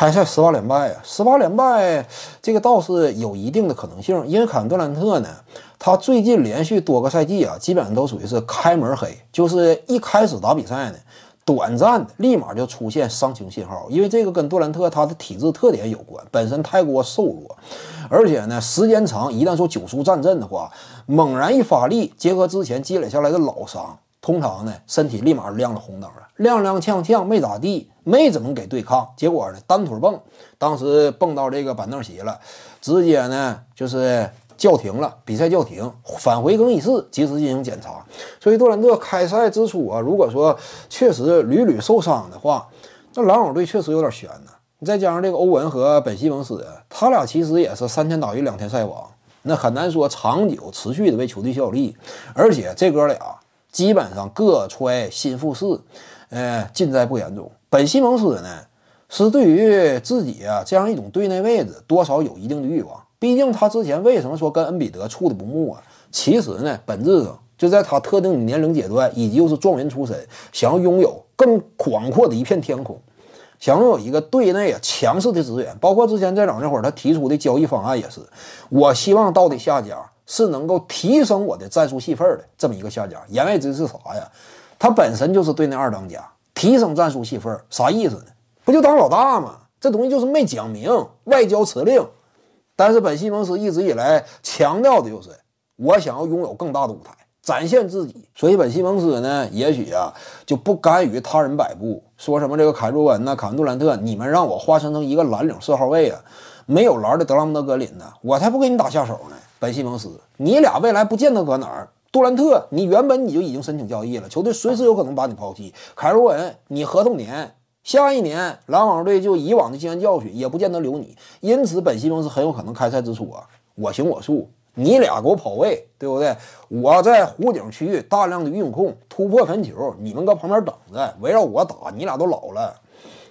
开赛十八连败啊！十八连败，这个倒是有一定的可能性。因为坎特兰特呢，他最近连续多个赛季啊，基本上都属于是开门黑，就是一开始打比赛呢，短暂的立马就出现伤情信号。因为这个跟杜兰特他的体质特点有关，本身太过瘦弱，而且呢时间长，一旦说久疏战阵的话，猛然一发力，结合之前积累下来的老伤。通常呢，身体立马亮了红灯了，踉踉跄跄，没咋地，没怎么给对抗。结果呢单腿蹦，当时蹦到这个板凳席了，直接呢就是叫停了比赛，叫停，返回更衣室及时进行检查。所以杜兰特开赛之初啊，如果说确实屡屡受伤的话，那篮网队确实有点悬呢。你再加上这个欧文和本西蒙斯，他俩其实也是三天打鱼两天晒网，那很难说长久持续的为球队效力。而且这哥俩。基本上各揣心腹事，呃，尽在不言中。本西蒙斯呢，是对于自己啊这样一种队内位置，多少有一定的欲望。毕竟他之前为什么说跟恩比德处的不睦啊？其实呢，本质上就在他特定的年龄阶段，以及又是状元出身，想要拥有更广阔的一片天空，想拥有一个队内啊强势的资源。包括之前在场那会儿，他提出的交易方案也是，我希望到底下家。是能够提升我的战术戏份的这么一个下家。言外之意是啥呀？他本身就是对那二当家提升战术戏份，啥意思呢？不就当老大吗？这东西就是没讲明外交辞令。但是本西蒙斯一直以来强调的就是，我想要拥有更大的舞台，展现自己。所以本西蒙斯呢，也许啊就不甘于他人摆布，说什么这个凯文·文呐、坎杜兰特，你们让我化身成一个蓝领四号位啊，没有篮的德拉蒙德格林呢，我才不给你打下手呢。本西蒙斯，你俩未来不见得搁哪儿。杜兰特，你原本你就已经申请交易了，球队随时有可能把你抛弃。凯罗恩，你合同年下一年，篮网队就以往的经验教训也不见得留你。因此，本西蒙斯很有可能开赛之初啊，我行我素，你俩给我跑位，对不对？我在湖景区域大量的运控突破分球，你们搁旁边等着，围绕我打。你俩都老了，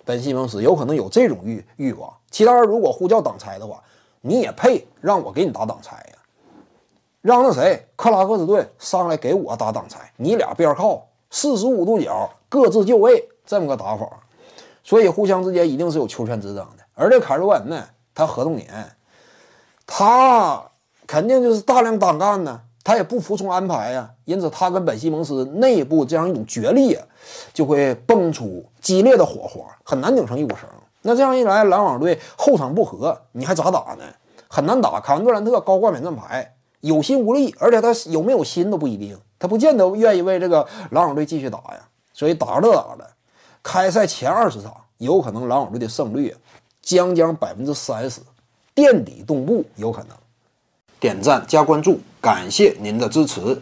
本西蒙斯有可能有这种欲欲望。其他人如果呼叫挡拆的话，你也配让我给你打挡拆呀？让那谁克拉克斯顿上来给我打挡拆，你俩边靠四十五度角各自就位，这么个打法，所以互相之间一定是有球权之争的。而这卡罗尔呢，他合同年，他肯定就是大量单干呢，他也不服从安排呀，因此他跟本西蒙斯内部这样一种角力啊，就会蹦出激烈的火花，很难拧成一股绳。那这样一来，篮网队后场不和，你还咋打呢？很难打。凯文杜兰特高挂免战牌。有心无力，而且他有没有心都不一定，他不见得愿意为这个篮网队继续打呀。所以打着打的，开赛前二十场，有可能篮网队的胜率将将百分之三十，垫底东部有可能。点赞加关注，感谢您的支持。